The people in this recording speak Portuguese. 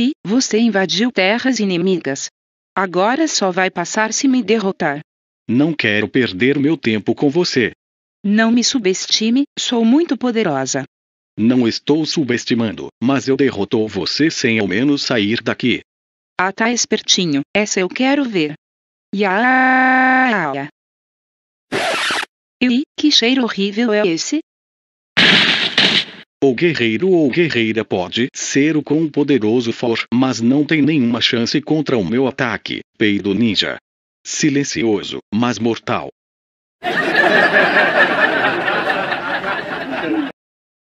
E você invadiu terras inimigas. Agora só vai passar se me derrotar. Não quero perder meu tempo com você. Não me subestime, sou muito poderosa. Não estou subestimando, mas eu derrotou você sem ao menos sair daqui. Ah, tá espertinho, essa eu quero ver. Ya. E que cheiro horrível é esse? O guerreiro ou guerreira pode ser o quão poderoso for, mas não tem nenhuma chance contra o meu ataque. Peido ninja. Silencioso, mas mortal.